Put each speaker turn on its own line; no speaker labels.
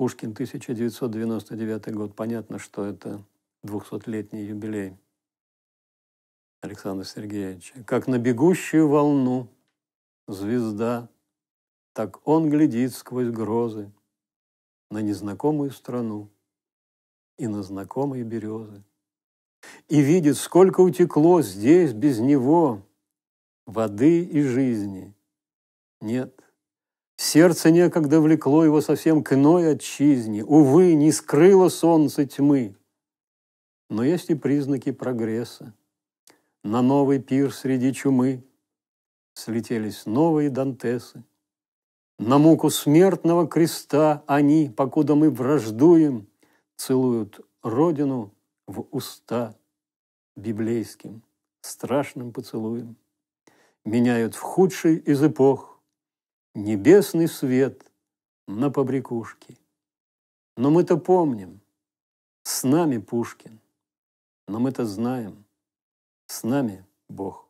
Пушкин, 1999 год. Понятно, что это 200-летний юбилей Александра Сергеевича. «Как на бегущую волну звезда, так он глядит сквозь грозы на незнакомую страну и на знакомые березы. И видит, сколько утекло здесь без него воды и жизни. Нет, Сердце некогда влекло его совсем к иной отчизне. Увы, не скрыло солнце тьмы. Но есть и признаки прогресса. На новый пир среди чумы слетелись новые дантесы. На муку смертного креста они, покуда мы враждуем, целуют родину в уста библейским страшным поцелуем. Меняют в худший из эпох небесный свет на побрякушке. Но мы-то помним, с нами Пушкин,
но мы-то знаем, с нами Бог.